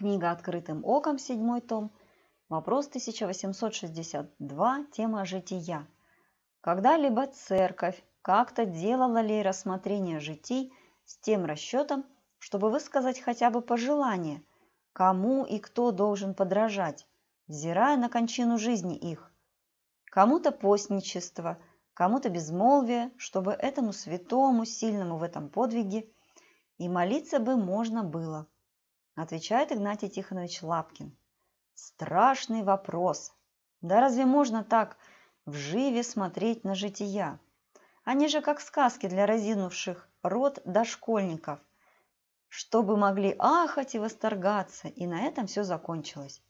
Книга «Открытым оком», седьмой том, вопрос 1862, тема «Жития». Когда-либо церковь как-то делала ли рассмотрение житий с тем расчетом, чтобы высказать хотя бы пожелание, кому и кто должен подражать, взирая на кончину жизни их. Кому-то постничество, кому-то безмолвие, чтобы этому святому, сильному в этом подвиге, и молиться бы можно было отвечает Игнатий Тихонович Лапкин. Страшный вопрос. Да разве можно так вживе смотреть на жития? Они же как сказки для разинувших рот дошкольников, чтобы могли ахать и восторгаться, и на этом все закончилось.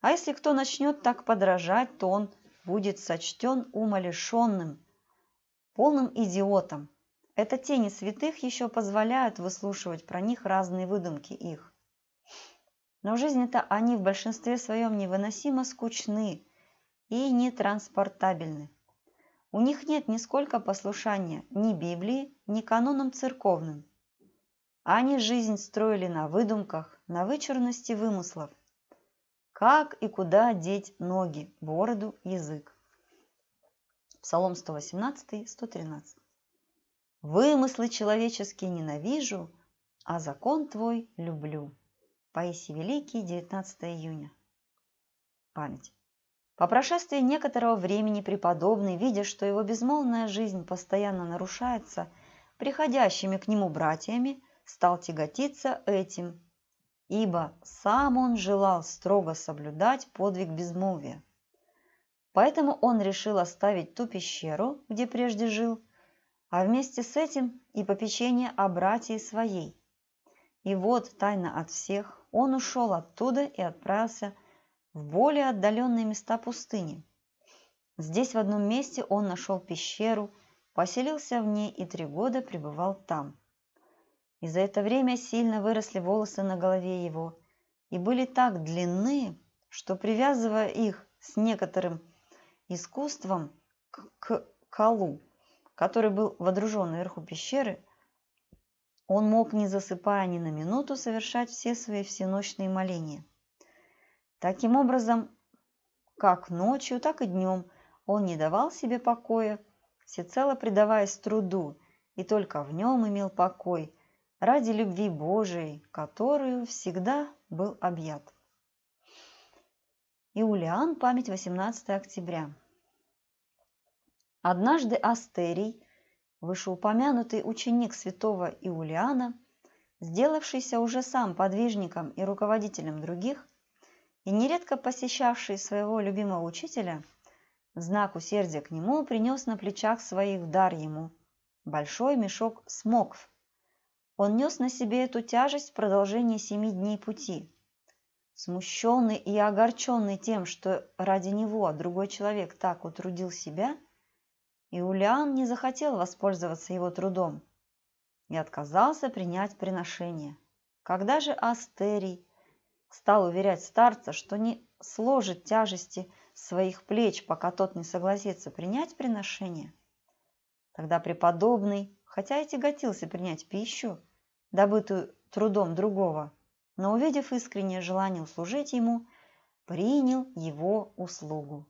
А если кто начнет так подражать, то он будет сочтен умалишенным, полным идиотом. Это тени святых еще позволяют выслушивать про них разные выдумки их. Но в жизни-то они в большинстве своем невыносимо скучны и нетранспортабельны. У них нет нисколько послушания ни Библии, ни канонам церковным. Они жизнь строили на выдумках, на вычурности вымыслов. Как и куда деть ноги, бороду, язык. Псалом 118, 113. «Вымыслы человеческие ненавижу, а закон твой люблю». Паисий Великий, 19 июня. Память. По прошествии некоторого времени преподобный, видя, что его безмолвная жизнь постоянно нарушается приходящими к нему братьями, стал тяготиться этим, ибо сам он желал строго соблюдать подвиг безмолвия. Поэтому он решил оставить ту пещеру, где прежде жил, а вместе с этим и попечение о братье своей. И вот тайна от всех, он ушел оттуда и отправился в более отдаленные места пустыни. Здесь в одном месте он нашел пещеру, поселился в ней и три года пребывал там. И за это время сильно выросли волосы на голове его и были так длинны, что, привязывая их с некоторым искусством к, к колу, который был водружен наверху пещеры, он мог, не засыпая ни на минуту, совершать все свои всенощные моления. Таким образом, как ночью, так и днем он не давал себе покоя, всецело предаваясь труду, и только в нем имел покой, ради любви Божией, которую всегда был объят. Иулиан, память 18 октября. Однажды Астерий – Вышеупомянутый ученик святого Иулиана, сделавшийся уже сам подвижником и руководителем других, и нередко посещавший своего любимого учителя, в знак усердия к нему принес на плечах своих дар ему большой мешок смокв. Он нес на себе эту тяжесть в продолжении семи дней пути. Смущенный и огорченный тем, что ради него другой человек так утрудил себя – и Улиан не захотел воспользоваться его трудом и отказался принять приношение. Когда же Астерий стал уверять старца, что не сложит тяжести своих плеч, пока тот не согласится принять приношение, тогда преподобный, хотя и тяготился принять пищу, добытую трудом другого, но, увидев искреннее желание служить ему, принял его услугу.